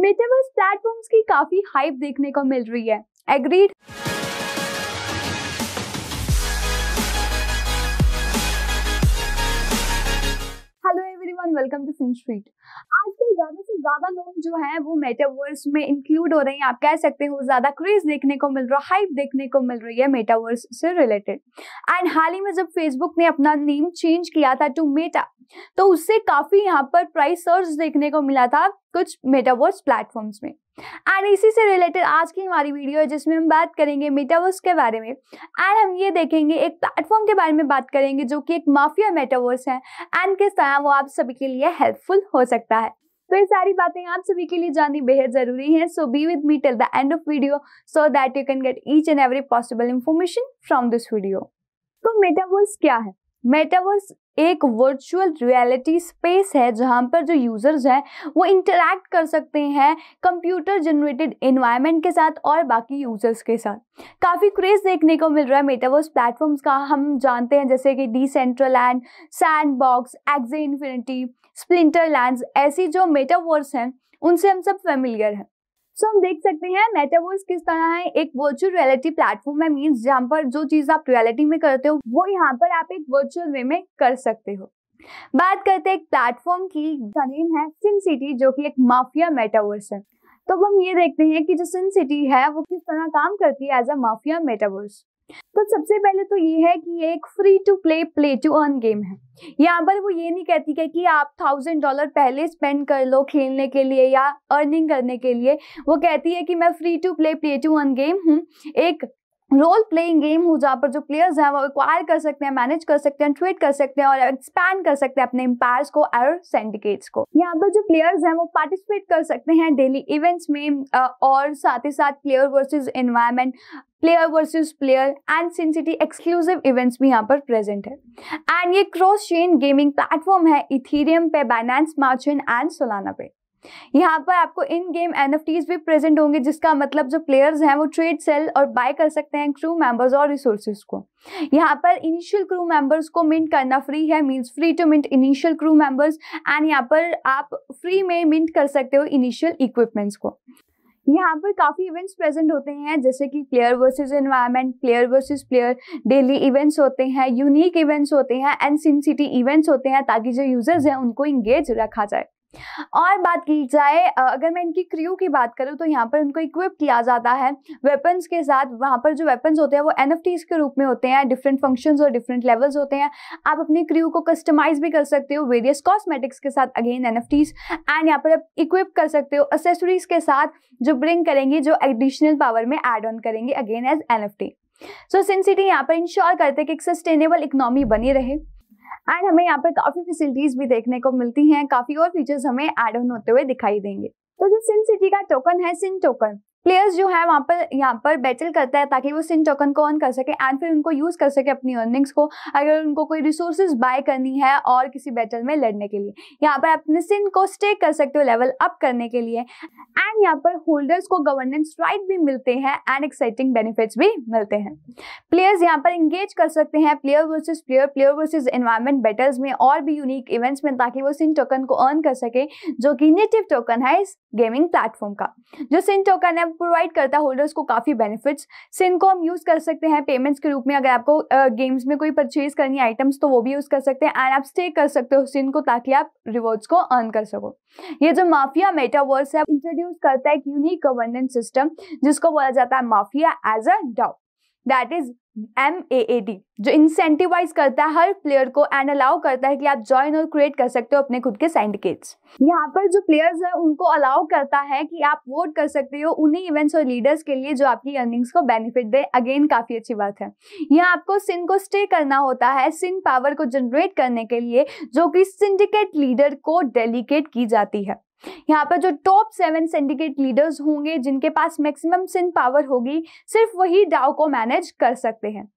metaverse platforms की काफी hype देखने को मिल रही है agreed and welcome to Fin Street आजकल ज्यादा से ज्यादा लोग जो है वो मेटावर्स में इंक्लूड हो रहे हैं आप कह सकते हो ज्यादा क्रेज देखने को मिल रहा है हाइप देखने को मिल रही है मेटावर्स से रिलेटेड एंड हाल ही में जब फेसबुक ने अपना नेम चेंज किया था टू मेटा तो उससे काफी यहाँ पर प्राइस सर्च देखने को मिला था कुछ मेटावर्स प्लेटफॉर्म्स में एंड इसी से रिलेटेड आज की हमारी वीडियो है जिसमें हम बात करेंगे मेटावर्स के बारे में एंड हम ये देखेंगे एक प्लेटफॉर्म के बारे में बात करेंगे जो कि एक माफिया मेटावर्स है एंड किस तरह वो आप सभी के लिए हेल्पफुल हो सकता है तो ये सारी बातें आप सभी के लिए जाननी बेहद जरूरी है so be with me till the end of video so that you can get each and every possible information from this video तो मेटावर्स क्या है मेटावर्स एक वर्चुअल रियलिटी स्पेस है जहाँ पर जो यूजर्स हैं वो इंटरैक्ट कर सकते हैं कंप्यूटर जनरेटेड इन्वायरमेंट के साथ और बाकी यूजर्स के साथ काफ़ी क्रेज़ देखने को मिल रहा है मेटावर्स प्लेटफॉर्म्स का हम जानते हैं जैसे कि Decentraland Sandbox Axie Infinity Splinterlands ऐसी जो मेटावर्स हैं उनसे हम सब फेमिलियर हैं सो हम देख सकते हैं मेटावर्स किस तरह है एक वर्चुअल रियलिटी प्लेटफॉर्म है मीन्स जहाँ पर जो चीज आप रियलिटी में करते हो वो यहाँ पर आप एक वर्चुअल वे में कर सकते हो बात करते हैं एक प्लेटफॉर्म की नेम है सिन सिटी जो कि एक माफिया मेटावर्स है तो अब हम ये देखते हैं कि जो सिन सिटी है वो किस तरह काम करती है एज अ माफिया मेटावर्स तो सबसे पहले तो ये है कि ये एक free to play play to earn game है यहाँ पर वो ये नहीं कहती है कि आप थाउजेंड डॉलर पहले स्पेंड कर लो खेलने के लिए या अर्निंग करने के लिए वो कहती है कि मैं free to play play to earn game हूँ एक रोल प्लेइंग गेम हो जहाँ पर जो प्लेयर्स हैं वो एक्वायर कर सकते हैं मैनेज कर सकते हैं ट्रेड कर सकते हैं और एक्सपैंड कर सकते हैं अपने एम्पायर्स को और सिंडिकेट्स को यहाँ पर जो प्लेयर्स हैं वो पार्टिसिपेट कर सकते हैं डेली इवेंट्स में और साथ ही साथ player versus environment player versus player and Sin City exclusive events भी यहाँ पर प्रेजेंट है एंड ये क्रॉस चेन गेमिंग प्लेटफॉर्म है इथीरियम पे बाइनेंस मार्चिन एंड सोलाना पे यहाँ पर आपको इन गेम एन भी प्रेजेंट होंगे जिसका मतलब जो प्लेयर्स हैं वो ट्रेड सेल और बाय कर सकते हैं क्रू मेंबर्स और रिसोर्सेज को यहाँ पर इनिशियल क्रू मेंबर्स को मिंट करना फ्री है means free to mint initial crew members and यहाँ पर आप फ्री में मिंट कर सकते हो इनिशियल इक्विपमेंट्स को यहाँ पर काफ़ी इवेंट्स प्रेजेंट होते हैं जैसे कि player versus environment player versus player daily events होते हैं यूनिक इवेंट्स होते हैं एंड सिंसिटी इवेंट्स होते हैं ताकि जो यूजर्स हैं उनको इंगेज रखा जाए और बात की जाए अगर मैं इनकी क्रियो की बात करूँ तो यहाँ पर उनको इक्विप किया जाता है वेपन्स के साथ वहाँ पर जो वेपन्स होते हैं वो एन के रूप में होते हैं डिफरेंट फंक्शंस और डिफरेंट लेवल्स होते हैं आप अपने क्रियो को कस्टमाइज भी कर सकते हो वेरियस कॉस्मेटिक्स के साथ अगेन एन एंड यहाँ पर आप इक्विप कर सकते हो असेसरीज के साथ जो ब्रिंग करेंगे जो एडिशनल पावर में एड ऑन करेंगे again as an so Sin City यहाँ पर इंश्योर करते हैं कि एक सस्टेनेबल इकोनॉमी बनी रहे एंड हमें यहाँ पर काफ़ी फैसिलिटीज़ भी देखने को मिलती हैं काफ़ी और फीचर्स हमें एड ऑन होते हुए दिखाई देंगे तो जो सिन सिटी का टोकन है सिन टोकन प्लेयर्स जो है वहाँ पर यहाँ पर बैटल करता है ताकि वो सिन टोकन को ऑन कर सके एंड फिर उनको यूज़ कर सके अपनी अर्निंग्स को अगर उनको कोई रिसोर्स बाय करनी है और किसी बैटल में लड़ने के लिए यहाँ पर अपने सिन को स्टे कर सकते हो लेवल अप करने के लिए एंड यहाँ पर होल्डर्स को गवर्नेंस राइट भी मिलते हैं एंड एक्साइटिंग बेनिफिट्स भी मिलते हैं प्लेयर्स यहाँ पर इंगेज कर सकते हैं player versus player player versus environment battles में और भी यूनिक इवेंट्स में ताकि वो सिन टोकन को अर्न कर सके जो कि नेटिव टोकन है इस गेमिंग प्लेटफॉर्म का जो सिन टोकन है प्रोवाइड करता है होल्डर्स को काफ़ी बेनिफिट्स से को हम यूज़ कर सकते हैं पेमेंट्स के रूप में अगर आपको गेम्स uh, में कोई परचेज करनी आइटम्स तो वो भी यूज़ कर सकते हैं एंड आप स्टे कर सकते हो सिन को ताकि आप रिवॉर्ड्स को अर्न कर सको ये जो माफिया मेटावर्स है इंट्रोड्यूस करता है एक यूनिक गवर्नेंस सिस्टम जिसको बोला जाता है mafia as a DAO that is M A A D जो इंसेंटिवाइज करता है हर प्लेयर को एंड अलाउ करता है कि आप ज्वाइन और क्रिएट कर सकते हो अपने खुद के सिंडिकेट्स यहाँ पर जो प्लेयर्स है उनको अलाउ करता है कि आप वोट कर सकते हो उन्हीं इवेंट्स और लीडर्स के लिए जो आपकी अर्निंग्स को बेनिफिट दे अगेन काफी अच्छी बात है यहाँ आपको सिन को स्टे करना होता है सिन पावर को जनरेट करने के लिए जो कि सिंडिकेट लीडर को डेलीकेट की जाती है यहाँ पर जो टॉप सेवन सिंडिकेट लीडर्स होंगे जिनके पास मैक्सिमम सिन पावर होगी सिर्फ वही डाव को मैनेज कर सकते हैं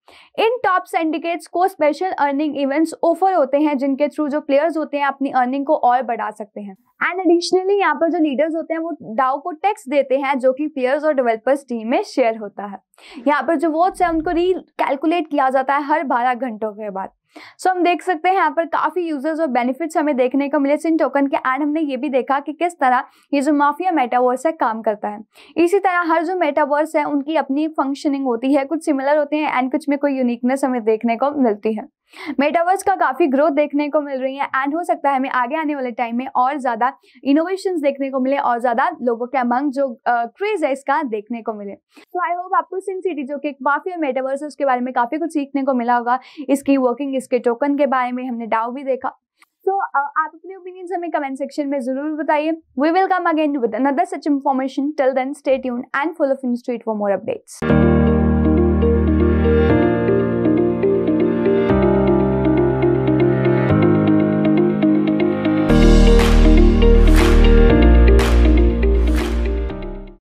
इन टॉप सिंडिकेट्स को स्पेशल अर्निंग इवेंट्स ऑफर होते हैं जिनके थ्रू जो प्लेयर्स होते हैं अपनी अर्निंग को और बढ़ा सकते हैं एंड एडिशनली यहाँ पर जो लीडर्स होते हैं वो डाव को टैक्स देते हैं जो कि प्लेयर्स और डेवलपर्स टीम में शेयर होता है यहाँ पर जो वोट्स है उनको री कैलकुलेट किया जाता है हर बारह घंटों के बाद सो so, हम देख सकते हैं यहाँ पर काफ़ी यूजर्स और बेनिफिट्स हमें देखने को मिले सिन टोकन के एंड हमने ये भी देखा कि किस तरह ये जो माफिया मेटावर्स है काम करता है इसी तरह हर जो मेटावर्स है उनकी अपनी फंक्शनिंग होती है कुछ सिमिलर होते हैं एंड कुछ में कोई यूनिकनेस हमें देखने को मिलती है मेटावर्स का काफ़ी ग्रोथ देखने को मिल रही है एंड हो सकता है हमें आगे आने वाले टाइम में और ज़्यादा इनोवेशन देखने को मिले और ज़्यादा लोगों के अमंग जो क्रेज है इसका देखने को मिले तो आई होप आपको सिन सिटी जो कि काफ़ी मेटावर्स है उसके बारे में काफ़ी कुछ सीखने को मिला होगा इसकी वर्किंग इसके टोकन के बारे में हमने डाउ भी देखा सो uh, आप अपने ओपिनियंस हमें कमेंट सेक्शन में जरूर बताइए we will come again with another such information till then stay tune and full of in street for more updates